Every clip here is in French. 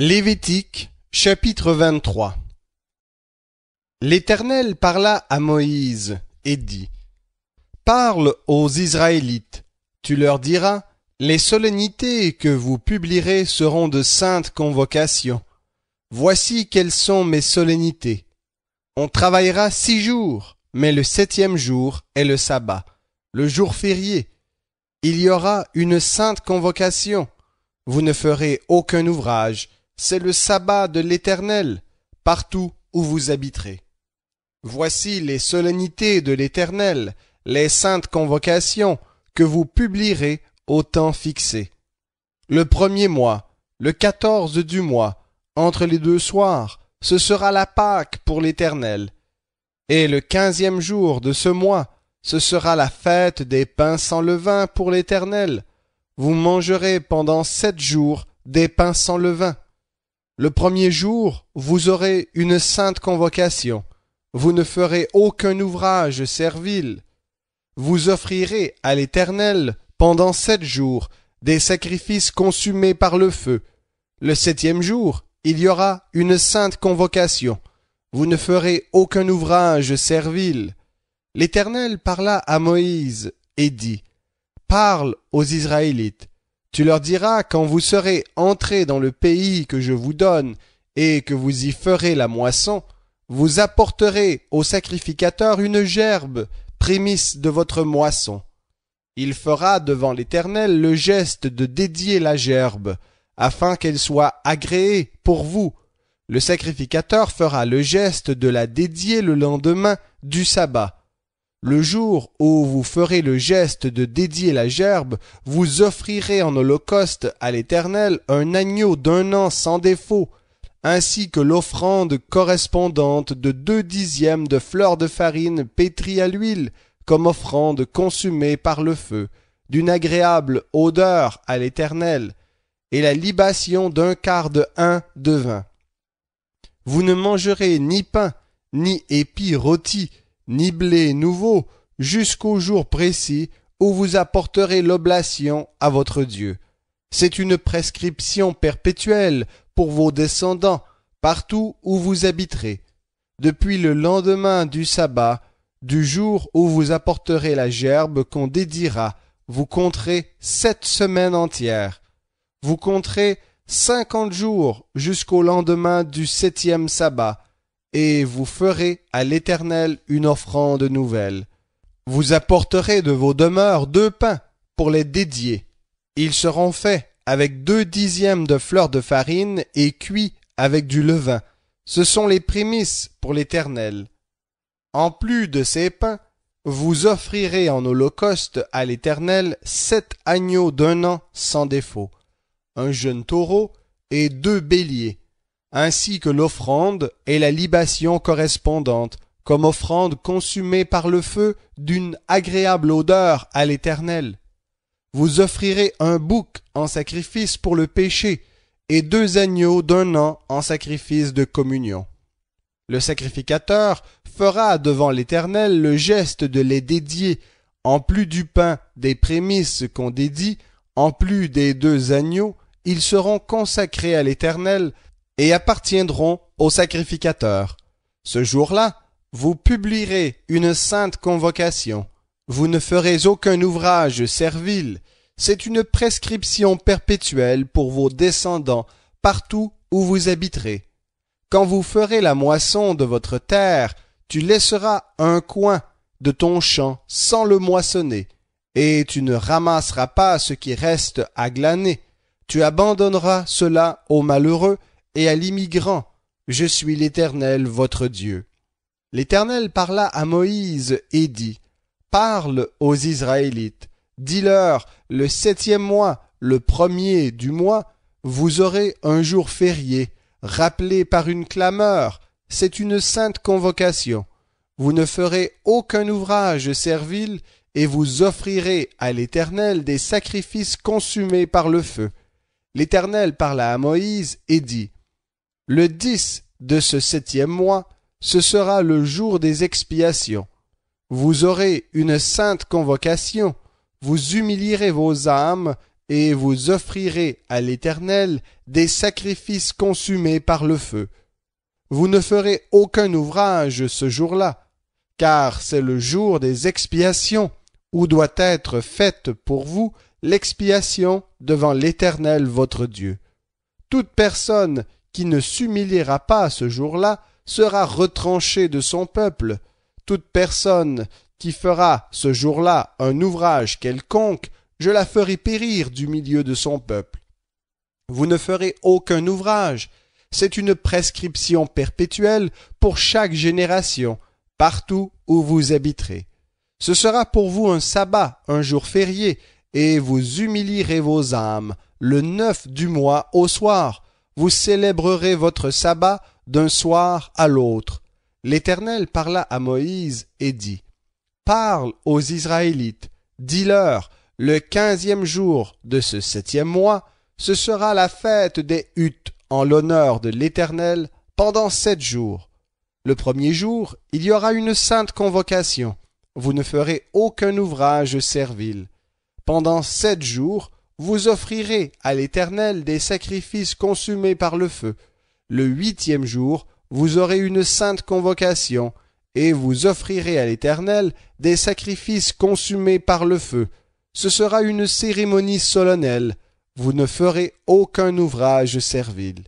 Lévitique chapitre 23 L'Éternel parla à Moïse et dit Parle aux Israélites, tu leur diras Les solennités que vous publierez seront de saintes convocations. Voici quelles sont mes solennités. On travaillera six jours, mais le septième jour est le sabbat, le jour férié. Il y aura une sainte convocation. Vous ne ferez aucun ouvrage, c'est le sabbat de l'Éternel, partout où vous habiterez. Voici les solennités de l'Éternel, les saintes convocations que vous publierez au temps fixé. Le premier mois, le quatorze du mois, entre les deux soirs, ce sera la Pâque pour l'Éternel. Et le quinzième jour de ce mois, ce sera la fête des pains sans levain pour l'Éternel. Vous mangerez pendant sept jours des pains sans levain. Le premier jour, vous aurez une sainte convocation. Vous ne ferez aucun ouvrage servile. Vous offrirez à l'Éternel, pendant sept jours, des sacrifices consumés par le feu. Le septième jour, il y aura une sainte convocation. Vous ne ferez aucun ouvrage servile. L'Éternel parla à Moïse et dit, Parle aux Israélites, tu leur diras quand vous serez entrés dans le pays que je vous donne et que vous y ferez la moisson, vous apporterez au sacrificateur une gerbe, prémisse de votre moisson. Il fera devant l'Éternel le geste de dédier la gerbe, afin qu'elle soit agréée pour vous. Le sacrificateur fera le geste de la dédier le lendemain du sabbat le jour où vous ferez le geste de dédier la gerbe, vous offrirez en holocauste à l'Éternel un agneau d'un an sans défaut, ainsi que l'offrande correspondante de deux dixièmes de fleurs de farine pétrie à l'huile, comme offrande consumée par le feu, d'une agréable odeur à l'Éternel, et la libation d'un quart de un de vin. Vous ne mangerez ni pain, ni épis rôtis, ni nouveau, jusqu'au jour précis où vous apporterez l'oblation à votre Dieu. C'est une prescription perpétuelle pour vos descendants, partout où vous habiterez, depuis le lendemain du sabbat, du jour où vous apporterez la gerbe qu'on dédiera, vous compterez sept semaines entières. Vous compterez cinquante jours jusqu'au lendemain du septième sabbat, et vous ferez à l'Éternel une offrande nouvelle. Vous apporterez de vos demeures deux pains pour les dédier. Ils seront faits avec deux dixièmes de fleurs de farine et cuits avec du levain. Ce sont les prémices pour l'Éternel. En plus de ces pains, vous offrirez en holocauste à l'Éternel sept agneaux d'un an sans défaut, un jeune taureau et deux béliers ainsi que l'offrande et la libation correspondante, comme offrande consumée par le feu d'une agréable odeur à l'Éternel. Vous offrirez un bouc en sacrifice pour le péché, et deux agneaux d'un an en sacrifice de communion. Le sacrificateur fera devant l'Éternel le geste de les dédier, en plus du pain des prémices qu'on dédie, en plus des deux agneaux, ils seront consacrés à l'Éternel, et appartiendront au sacrificateur. Ce jour-là, vous publierez une sainte convocation. Vous ne ferez aucun ouvrage servile. C'est une prescription perpétuelle pour vos descendants partout où vous habiterez. Quand vous ferez la moisson de votre terre, tu laisseras un coin de ton champ sans le moissonner, et tu ne ramasseras pas ce qui reste à glaner. Tu abandonneras cela aux malheureux et à l'immigrant. Je suis l'Éternel votre Dieu. L'Éternel parla à Moïse et dit, Parle aux Israélites, dis-leur, le septième mois, le premier du mois, vous aurez un jour férié, rappelé par une clameur, c'est une sainte convocation. Vous ne ferez aucun ouvrage servile, et vous offrirez à l'Éternel des sacrifices consumés par le feu. L'Éternel parla à Moïse et dit, le 10 de ce septième mois, ce sera le jour des expiations. Vous aurez une sainte convocation, vous humilierez vos âmes et vous offrirez à l'Éternel des sacrifices consumés par le feu. Vous ne ferez aucun ouvrage ce jour-là, car c'est le jour des expiations, où doit être faite pour vous l'expiation devant l'Éternel votre Dieu. Toute personne qui ne s'humiliera pas ce jour-là sera retranché de son peuple. Toute personne qui fera ce jour-là un ouvrage quelconque, je la ferai périr du milieu de son peuple. Vous ne ferez aucun ouvrage. C'est une prescription perpétuelle pour chaque génération, partout où vous habiterez. Ce sera pour vous un sabbat, un jour férié, et vous humilierez vos âmes, le neuf du mois au soir, vous célébrerez votre sabbat d'un soir à l'autre. L'Éternel parla à Moïse et dit, Parle aux Israélites, dis-leur, le quinzième jour de ce septième mois, ce sera la fête des huttes en l'honneur de l'Éternel pendant sept jours. Le premier jour, il y aura une sainte convocation. Vous ne ferez aucun ouvrage servile. Pendant sept jours, vous offrirez à l'Éternel des sacrifices consumés par le feu. Le huitième jour, vous aurez une sainte convocation, et vous offrirez à l'Éternel des sacrifices consumés par le feu. Ce sera une cérémonie solennelle. Vous ne ferez aucun ouvrage servile.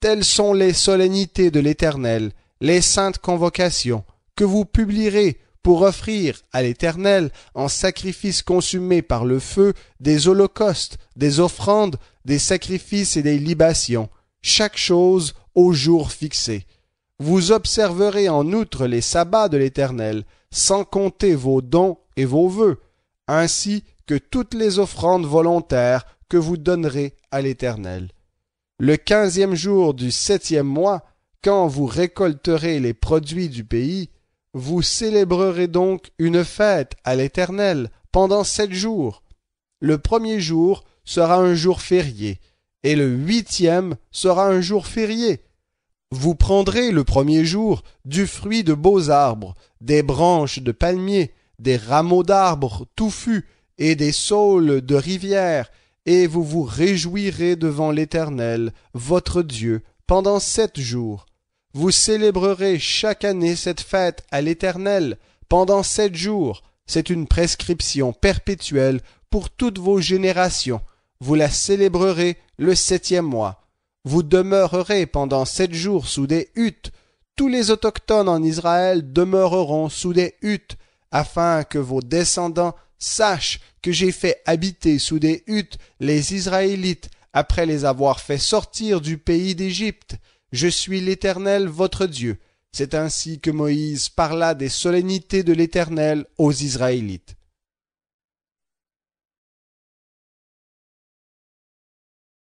Telles sont les solennités de l'Éternel, les saintes convocations, que vous publierez pour offrir à l'Éternel en sacrifice consumé par le feu des holocaustes, des offrandes, des sacrifices et des libations, chaque chose au jour fixé. Vous observerez en outre les sabbats de l'Éternel, sans compter vos dons et vos vœux, ainsi que toutes les offrandes volontaires que vous donnerez à l'Éternel. Le quinzième jour du septième mois, quand vous récolterez les produits du pays, vous célébrerez donc une fête à l'Éternel pendant sept jours. Le premier jour sera un jour férié, et le huitième sera un jour férié. Vous prendrez le premier jour du fruit de beaux arbres, des branches de palmiers, des rameaux d'arbres touffus et des saules de rivière, et vous vous réjouirez devant l'Éternel, votre Dieu, pendant sept jours. Vous célébrerez chaque année cette fête à l'Éternel pendant sept jours. C'est une prescription perpétuelle pour toutes vos générations. Vous la célébrerez le septième mois. Vous demeurerez pendant sept jours sous des huttes. Tous les autochtones en Israël demeureront sous des huttes, afin que vos descendants sachent que j'ai fait habiter sous des huttes les Israélites après les avoir fait sortir du pays d'Égypte. Je suis l'Éternel votre Dieu. C'est ainsi que Moïse parla des solennités de l'Éternel aux Israélites.